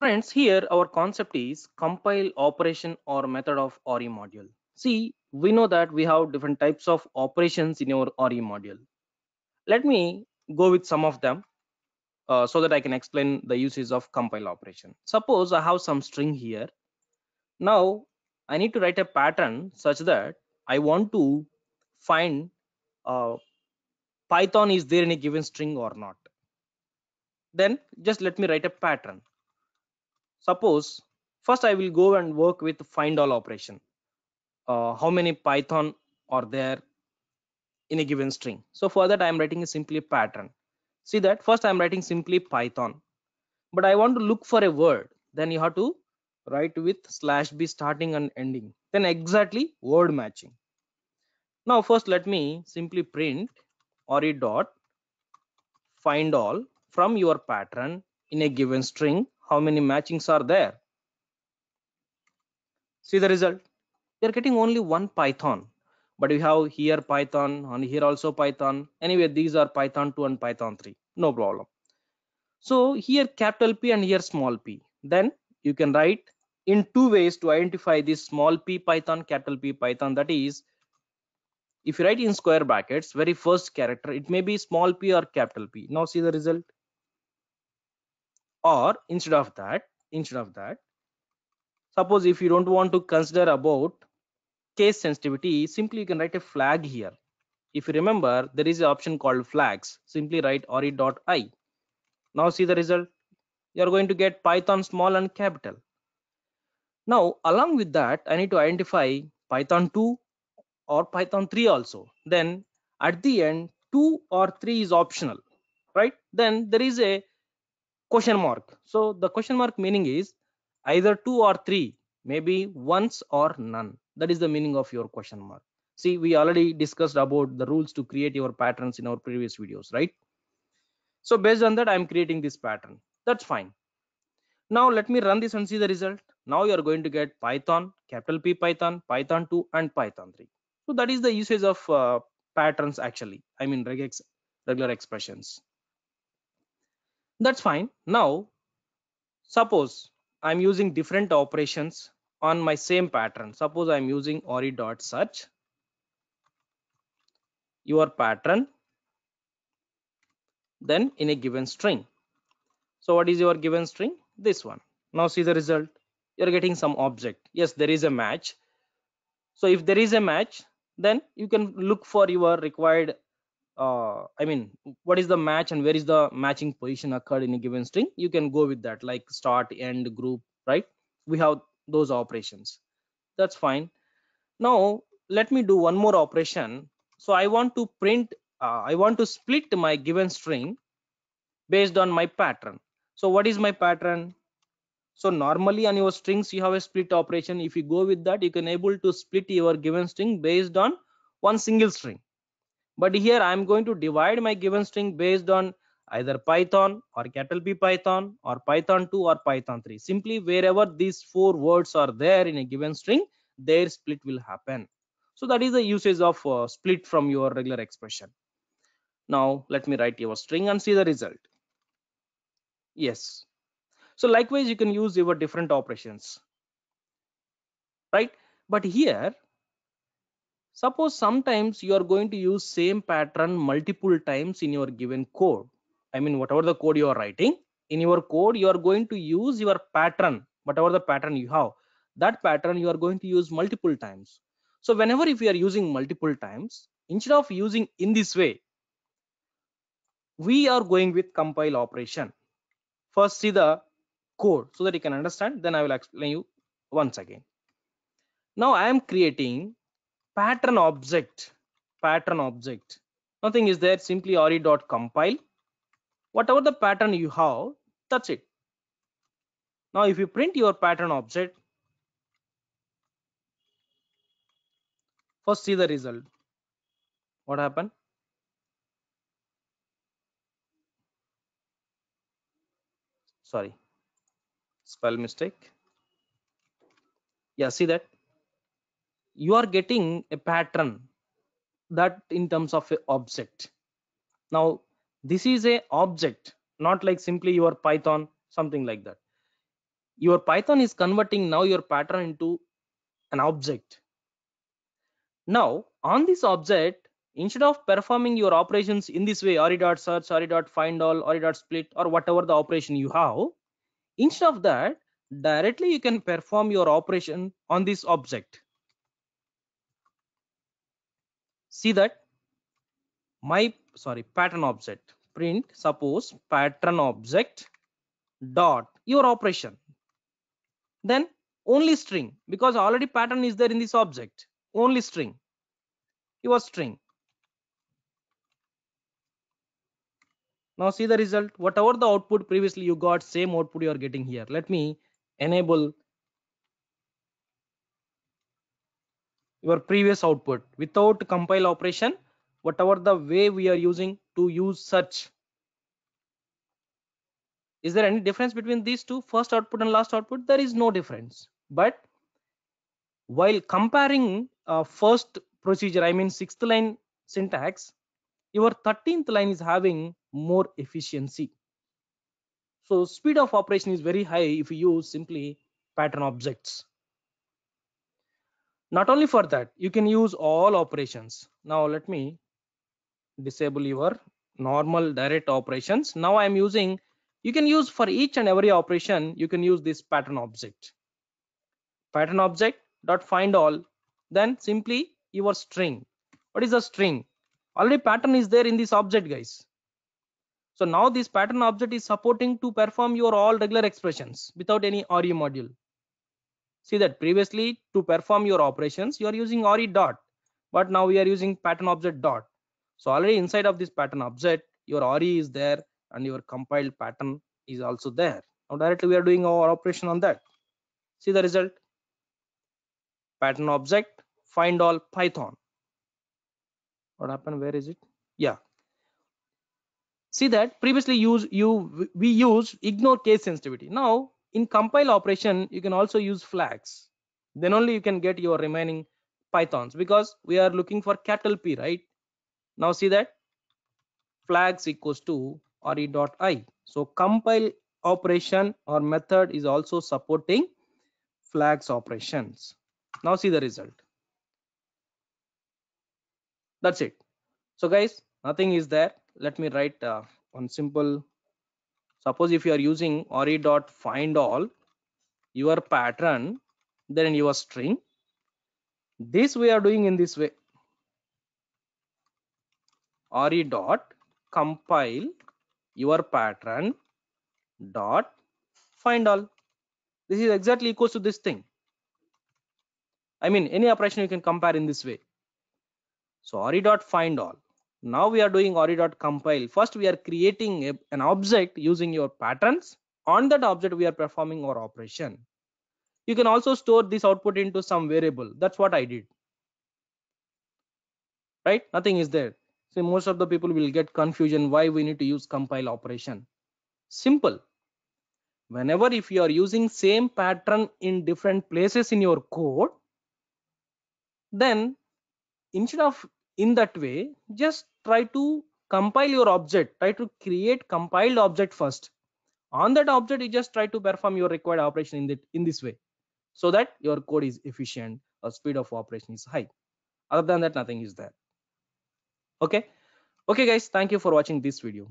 Friends, here our concept is compile operation or method of RE module. See, we know that we have different types of operations in our RE module. Let me go with some of them uh, so that I can explain the uses of compile operation. Suppose I have some string here. Now I need to write a pattern such that I want to find uh, Python is there in a given string or not. Then just let me write a pattern suppose first I will go and work with find all operation. Uh, how many Python are there in a given string? So for that I am writing a simply pattern. See that first I am writing simply Python, but I want to look for a word. Then you have to write with slash b starting and ending. Then exactly word matching. Now first let me simply print or dot find all from your pattern in a given string how many matchings are there see the result we are getting only one python but we have here python and here also python anyway these are python 2 and python 3 no problem so here capital p and here small p then you can write in two ways to identify this small p python capital p python that is if you write in square brackets very first character it may be small p or capital p now see the result or instead of that instead of that suppose if you don't want to consider about case sensitivity simply you can write a flag here if you remember there is an option called flags simply write ori.i now see the result you are going to get python small and capital now along with that i need to identify python 2 or python 3 also then at the end 2 or 3 is optional right then there is a question mark so the question mark meaning is either two or three maybe once or none that is the meaning of your question mark see we already discussed about the rules to create your patterns in our previous videos right so based on that i'm creating this pattern that's fine now let me run this and see the result now you are going to get python capital p python python 2 and python 3 so that is the usage of uh, patterns actually i mean regex regular expressions that's fine now suppose i'm using different operations on my same pattern suppose i'm using ori dot search your pattern then in a given string so what is your given string this one now see the result you're getting some object yes there is a match so if there is a match then you can look for your required uh, I mean, what is the match and where is the matching position occurred in a given string, you can go with that, like start, end, group, right? We have those operations. That's fine. Now, let me do one more operation. So I want to print, uh, I want to split my given string based on my pattern. So what is my pattern? So normally on your strings, you have a split operation. If you go with that, you can able to split your given string based on one single string but here I'm going to divide my given string based on either Python or capital P Python or Python 2 or Python 3. Simply wherever these four words are there in a given string, their split will happen. So that is the usage of uh, split from your regular expression. Now let me write your string and see the result. Yes. So likewise, you can use your different operations, right? But here Suppose sometimes you are going to use same pattern multiple times in your given code. I mean, whatever the code you are writing, in your code, you are going to use your pattern, whatever the pattern you have. That pattern you are going to use multiple times. So whenever if you are using multiple times, instead of using in this way, we are going with compile operation. First see the code so that you can understand, then I will explain you once again. Now I am creating pattern object pattern object nothing is there simply re dot compile whatever the pattern you have that's it now if you print your pattern object first see the result what happened sorry spell mistake yeah see that you are getting a pattern that in terms of a object now this is a object not like simply your python something like that your python is converting now your pattern into an object now on this object instead of performing your operations in this way array dot search array dot find all array dot split or whatever the operation you have instead of that directly you can perform your operation on this object see that my sorry pattern object print suppose pattern object dot your operation then only string because already pattern is there in this object only string your string now see the result whatever the output previously you got same output you are getting here let me enable your previous output without compile operation whatever the way we are using to use search is there any difference between these two first output and last output there is no difference but while comparing uh, first procedure i mean sixth line syntax your 13th line is having more efficiency so speed of operation is very high if you use simply pattern objects not only for that you can use all operations now let me disable your normal direct operations now i am using you can use for each and every operation you can use this pattern object pattern object dot find all then simply your string what is a string already pattern is there in this object guys so now this pattern object is supporting to perform your all regular expressions without any RE module see that previously to perform your operations you are using ORI dot but now we are using pattern object dot so already inside of this pattern object your ORI is there and your compiled pattern is also there now directly we are doing our operation on that see the result pattern object find all python what happened where is it yeah see that previously use you we use ignore case sensitivity now in compile operation you can also use flags then only you can get your remaining pythons because we are looking for capital p right now see that flags equals to re dot i so compile operation or method is also supporting flags operations now see the result that's it so guys nothing is there let me write uh, one simple suppose if you are using re dot find all your pattern then your string this we are doing in this way re dot compile your pattern dot find all this is exactly equals to this thing i mean any operation you can compare in this way so re dot find all now we are doing ori.compile first we are creating a, an object using your patterns on that object we are performing our operation you can also store this output into some variable that's what i did right nothing is there so most of the people will get confusion why we need to use compile operation simple whenever if you are using same pattern in different places in your code then instead of in that way just try to compile your object try to create compiled object first on that object you just try to perform your required operation in that in this way so that your code is efficient or speed of operation is high other than that nothing is there okay okay guys thank you for watching this video